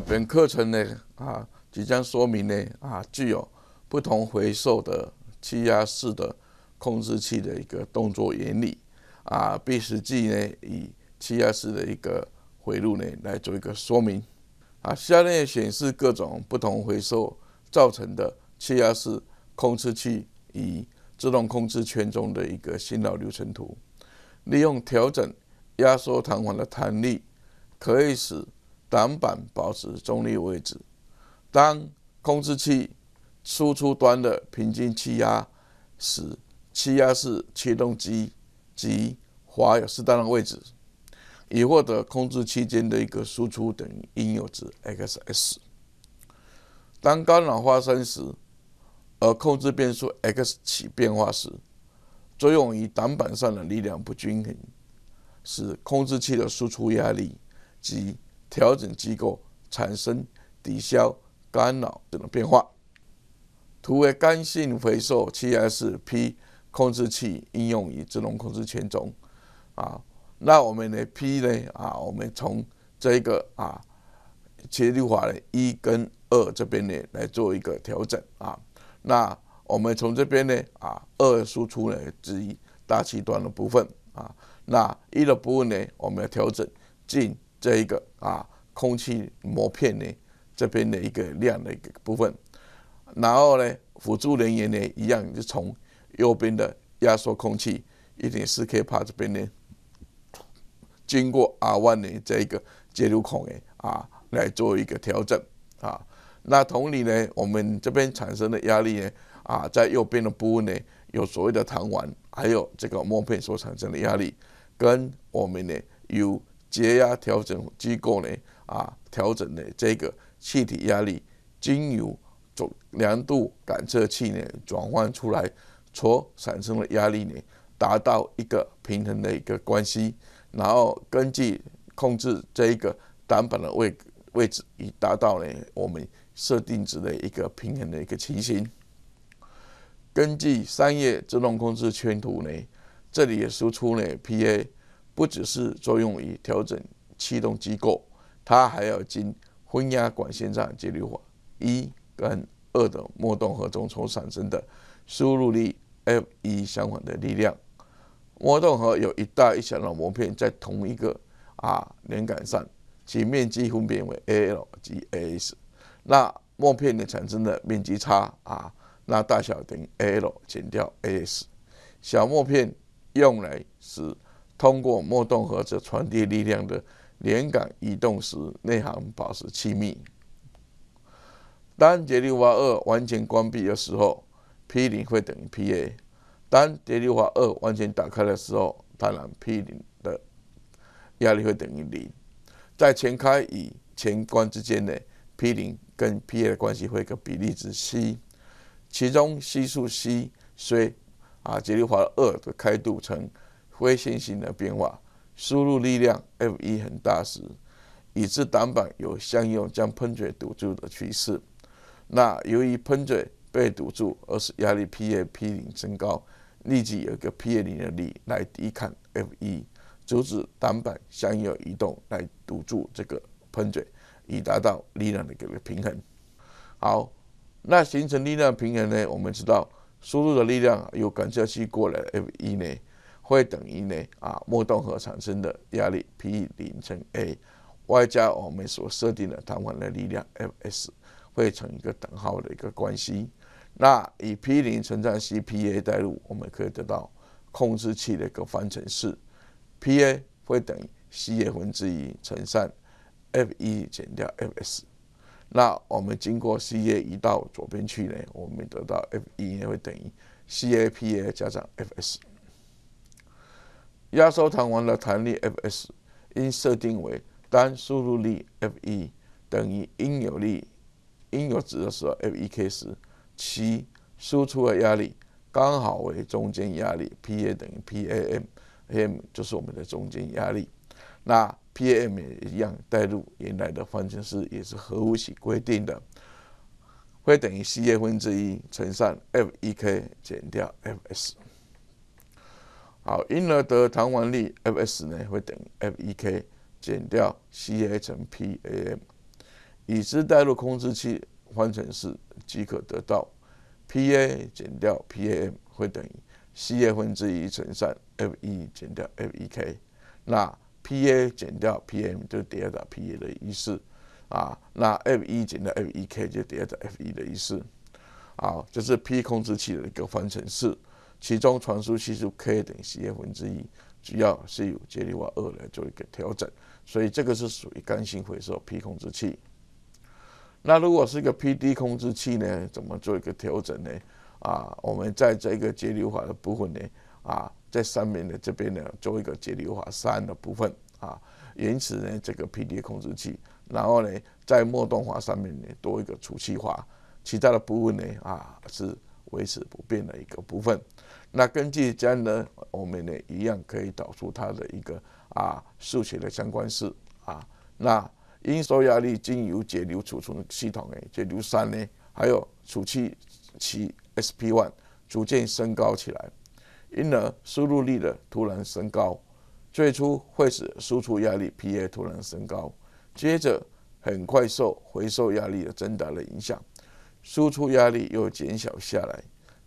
本课程呢啊即将说明呢啊具有不同回收的气压式的控制器的一个动作原理啊并实际呢以气压式的一个回路呢来做一个说明啊下列显示各种不同回收造成的气压式控制器以自动控制圈中的一个信号流程图利用调整压缩弹簧的弹力可以使。挡板保持中立位置，当控制器输出端的平均气压使气压式切动机及滑有适当的位置，以获得控制期间的一个输出等于应有值 x s。当干扰发生时，而控制变速 x 起变化时，作用于挡板上的力量不均衡，使控制器的输出压力及调整机构产生抵消干扰这种变化。图为干性回收7 S P 控制器应用于自动控制圈中。啊，那我们的 P 呢？啊，我们从这个啊，切滤法的一跟二这边呢来做一个调整啊。那我们从这边呢啊，二输出呢之一大气端的部分啊，那一的部分呢我们要调整进这一个。啊，空气膜片呢，这边的一个量的一个部分，然后呢，辅助人员呢，一样是从右边的压缩空气一点四 k 帕这边呢，经过阿万的这一个接入孔诶，啊，来做一个调整啊。那同理呢，我们这边产生的压力呢，啊，在右边的部分呢，有所谓的弹簧，还有这个膜片所产生的压力，跟我们呢有。节压调整机构呢，啊，调整的这个气体压力，经由总量度感测器呢转换出来，所产生的压力呢，达到一个平衡的一个关系，然后根据控制这一个挡板的位位置，以达到呢我们设定值的一个平衡的一个情形。根据商业自动控制圈图呢，这里也输出呢 P A。不只是作用于调整气动机构，它还要经分压管线上节流法，一跟二的末动和中所产生的输入力 F 一相反的力量。末动和有一大一小的膜片在同一个啊连杆上，其面积分别为 A L 及 A S。那膜片的产生的面积差啊，那大小等于 A L 减掉 A S。小膜片用来是。通过脉动和子传递力量的连杆移动时，内含保持气密。当节流阀二完全关闭的时候，P 零会等于 P A。当节流阀二完全打开的时候，当然 P 零的压力会等于零。在前开与前关之间呢，P 零跟 P A 的关系会个比例值 c，其中系数 c 虽啊节流阀二的开度成。非线性的变化，输入力量 F 一很大时，以致挡板有向右将喷嘴堵住的趋势。那由于喷嘴被堵住，而是压力 P A P 零增高，立即有个 P A 零的力来抵抗 F 一，阻止挡板向右移动来堵住这个喷嘴，以达到力量的这个平衡。好，那形成力量平衡呢？我们知道输入的力量由感测器过来 F 一呢。会等于呢？啊，膜动核产生的压力 P 零乘 A，外加我们所设定的弹簧的力量 F S，会成一个等号的一个关系。那以 P 零乘上 C P A 代入，我们可以得到控制器的一个方程式，P A 会等于 C A 分之一乘上 F 一减掉 F S。那我们经过 C A 移到左边去呢，我们得到 F 一会等于 C A P A 加上 F S。压缩弹簧的弹力 F_s 应设定为单输入力 F_1 等于应有力应有值的时候，F_1k 时，其输出的压力刚好为中间压力 P_a 等于 P_am，am 就是我们的中间压力。那 P_am 也一样，代入原来的方程式也是核武器规定的，会等于 c a 分之一乘上 F_1k 减掉 F_s。好，因而得弹簧力 F_s 呢会等于 f 一 k 减掉 c_a 乘 p_a m。已知带入控制器方程式，即可得到 p_a 减掉 p_a m 会等于 c_a 分之一乘上 f 一减掉 f 一 k 那 p_a 减掉 p_m 就叠着 p a 的意思啊。那 f 一减掉 f 一 k 就叠着 f 一的意思，好，这是 P 控制器的一个方程式。其中传输系数 K 等于十亿分之一，主要是有接力阀二来做一个调整，所以这个是属于干性回收 P 控制器。那如果是一个 PD 控制器呢，怎么做一个调整呢？啊，我们在这个节流阀的部分呢，啊，在上面的这边呢，做一个节流阀三的部分啊，因此呢，这个 PD 控制器，然后呢，在末端阀上面呢，多一个储气阀，其他的部分呢，啊是。维持不变的一个部分。那根据这样呢，我们呢一样可以导出它的一个啊数学的相关式啊。那应收压力经由节流储存系统诶，节流三呢，还有储气器 s p one 逐渐升高起来，因而输入力的突然升高，最初会使输出压力 PA 突然升高，接着很快受回收压力的增大的影响。输出压力又减小下来，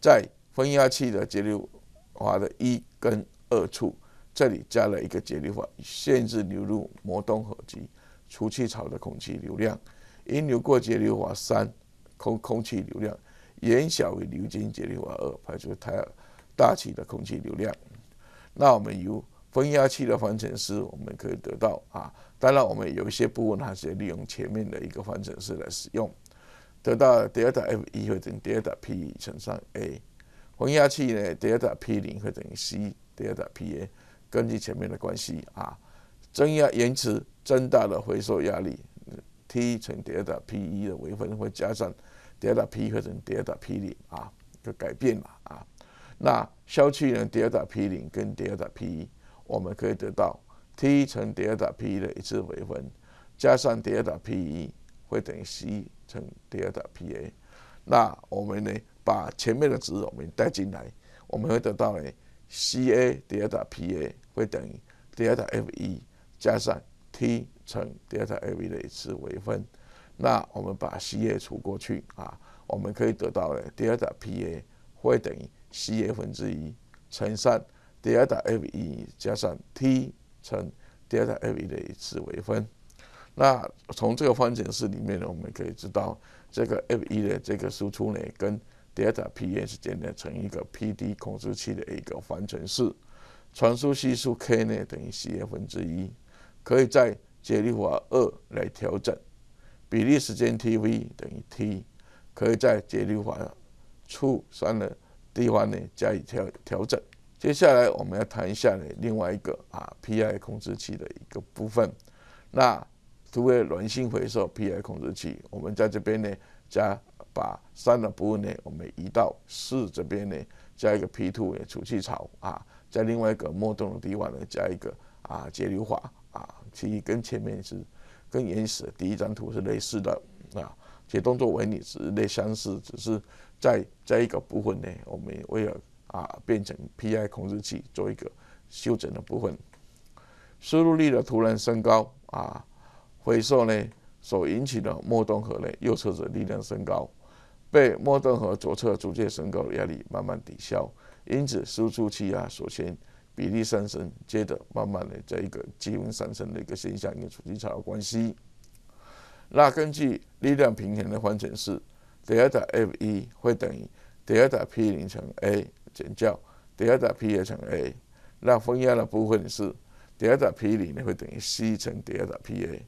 在分压器的节流阀的一跟二处，这里加了一个节流阀，限制流入摩动合机除气槽的空气流量，因流过节流阀三空空气流量，减小为流经节流阀二排出太大气的空气流量。那我们由分压器的方程式，我们可以得到啊，当然我们有一些部分还是利用前面的一个方程式来使用。得到 delta p1 会等于 delta p 乘上 a，增压器呢，delta p0 会等于 c，delta p a。根据前面的关系啊，增压延迟增大的回收压力 t 乘 delta p1 的微分会加上 delta p 等于 delta p0 啊，就改变嘛啊。那消气呢，delta p0 跟 delta p1，我们可以得到 t 乘 delta p1 的一次微分加上 delta p1。会等于 c 乘 delta p a，那我们呢把前面的值我们带进来，我们会得到呢 c a delta p a 会等于 delta f 1加上 t 乘 delta a v 的一次微分，那我们把 c a 除过去啊，我们可以得到呢 delta p a 会等于 c a 分之一乘上 delta f 1加上 t 乘 delta a v 的一次微分。那从这个方程式里面呢，我们可以知道这个 F 一的这个输出呢，跟 Delta P S 之间呢，成一个 P D 控制器的一个方程式，传输系数 K 呢等于 C F 分之一，可以在节力阀二来调整，比例时间 T V 等于 T，可以在节力阀处三的地方呢加以调调整。接下来我们要谈一下呢，另外一个啊 P I 控制器的一个部分，那。图为软性回收 PI 控制器，我们在这边呢加把三的部分呢，我们移到四这边呢，加一个 P2 的储气槽啊，在另外一个末端的地方呢加一个啊节流阀啊，其实跟前面是跟原始的第一张图是类似的啊，且动作原理是类似，只是在在一个部分呢，我们为了啊变成 PI 控制器做一个修整的部分，输入力的突然升高啊。回收呢，所引起的莫端河呢右侧者力量升高，被莫端河左侧逐渐升高的压力慢慢抵消，因此输出气压首先比例上升，接着慢慢的在一个积分上升的一个现象跟储气槽有关系。那根据力量平衡的方程式，delta F 一会等于 delta P 零乘 A 减掉 delta P 二乘 A。那风压的部分是 delta P 零呢会等于 C 乘 delta P A。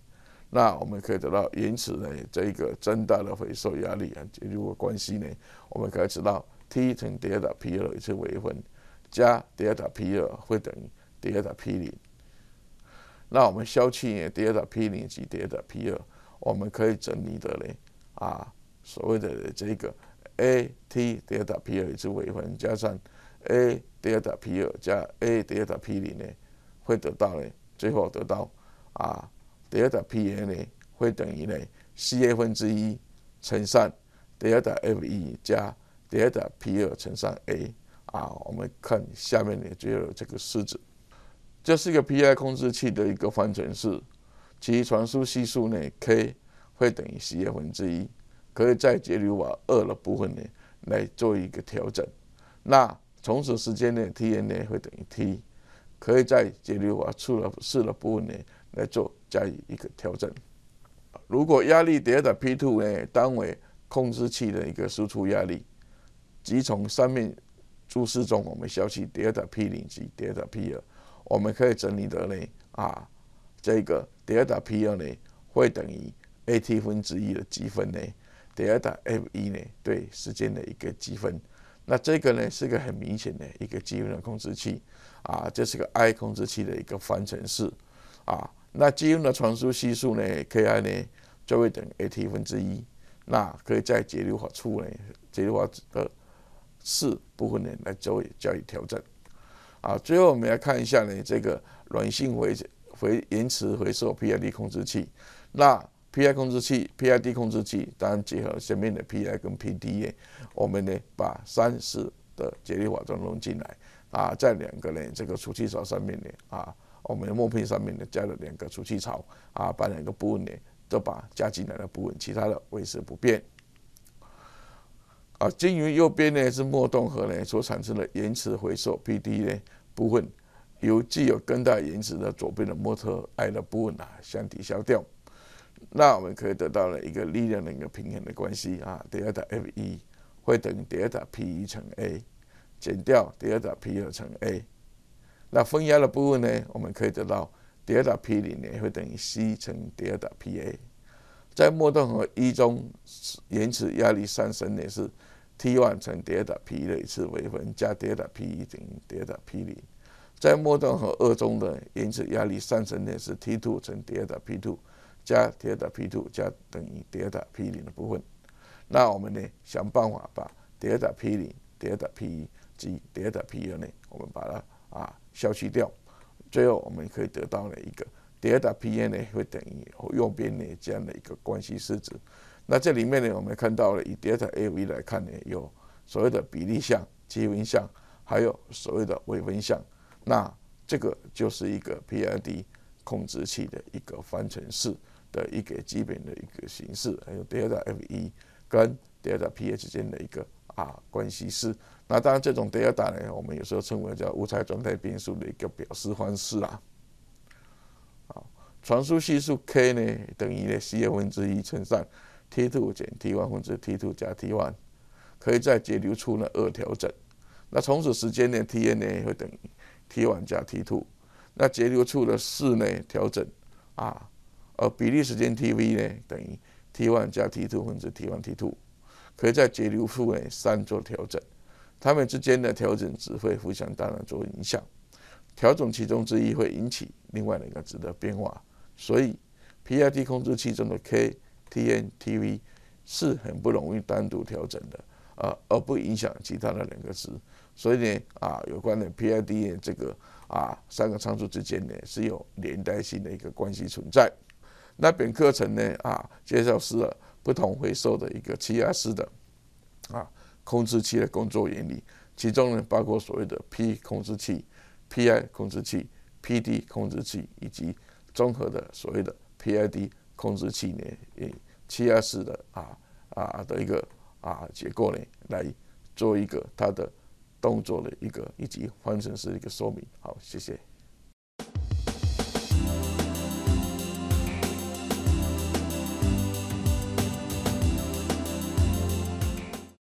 那我们可以得到，因此呢，这一个增大的回收压力啊，如果关系呢，我们可以知道，t 乘 delta p 二也是微分，加 delta p 二会等于 delta p 零。那我们消去呢，l t a p 零及 delta p 二，我们可以整理的呢，啊，所谓的这个 a t delta p 二也是微分加上 a delta p 二加 a delta p 零呢，会得到呢，最后得到啊。delta Pn 呢会等于呢 C a 分之一乘上 delta F E 加 delta P 二乘上 a 啊，我们看下面的就有这个式子，这是一个 PI 控制器的一个方程式，其传输系数呢 K 会等于 C a 分之一，可以在节流瓦二的部分呢来做一个调整。那重此时间呢 Tn 呢会等于 T，可以在节流瓦出了四的部分呢来做。加以一个调整，如果压力 delta p 呢，当为控制器的一个输出压力，即从上面注释中，我们消息 delta p 零及 delta p 二，我们可以整理得呢，啊，这个 delta p 二呢，会等于 A T 分之一的积分呢，delta f 一呢，对时间的一个积分，那这个呢，是个很明显的一个积分的控制器，啊，这是个 I 控制器的一个方程式，啊。那基因的传输系数呢？Ki 呢就会等 At 分之一。那可以在节流法处呢、节流法的四部分呢来做加以调整。啊，最后我们来看一下呢，这个软性回回延迟回收 PID 控制器。那 PID 控制器，PID 控制器当然结合前面的 PI 跟 PD a 我们呢把三四的节流法都弄进来啊，在两个呢这个储气槽上面呢啊。我们的墨片上面呢加了两个储气槽啊，把两个部分呢都把加进来的部分，其他的维持不变。啊，鲸鱼右边呢是墨动核呢所产生的延迟回收 p d 呢部分，由具有更大延迟的左边的膜特 I 的部分啊相抵消掉。那我们可以得到了一个力量的一个平衡的关系啊，delta f 一会等于 delta P1 乘 A 减掉 delta P2 乘 A。那分压的部分呢？我们可以得到 delta p 零呢会等于 c 乘 delta p a 在末端和一中，延迟压力上升呢是 T one 乘 delta p 的一次微分加 delta p 一等于 delta p 零。在末端和二中的延迟压力上升呢是 T two 乘 ΔP two 加 ΔP two 加等于 delta p 零的部分。那我们呢想办法把 delta p 零、delta p 一及 delta p 二呢，我们把它啊。消去掉，最后我们可以得到了一个 delta Pn 呢会等于右边的这样的一个关系式子。那这里面呢，我们看到了以 delta A V 来看呢，有所谓的比例项、积分项，还有所谓的微分项。那这个就是一个 PID 控制器的一个方程式的一个基本的一个形式，还有 delta F1 跟 delta P 之间的一个。啊，关系式。那当然，这种 delta 呢，我们有时候称为叫无彩状态变数的一个表示方式啦。啊，传输系数 K 呢，等于呢 C 二分之一乘上 T two 减 T one 分之 T two 加 T one，可以在节流处呢二调整。那从此时间呢 T n 呢会等于 T one 加 T two。那节流处的四呢调整啊，而比例时间 T v 呢等于 T one 加 T two 分之 T one T two。可以在节流负围三做调整，它们之间的调整只会互相当然做影响，调整其中之一会引起另外两个值的变化，所以 PID 控制器中的 K、T、N、T、V 是很不容易单独调整的，呃而不影响其他的两个值，所以呢啊有关的 PID 这个啊三个参数之间呢是有连带性的一个关系存在，那本课程呢啊介绍是。不同回收的一个气压式的啊控制器的工作原理，其中呢包括所谓的 P 控制器、PI 控制器、PD 控制器以及综合的所谓的 PID 控制器呢，呃，气压式的啊啊的一个啊结构呢，来做一个它的动作的一个以及方程式一个说明。好，谢谢。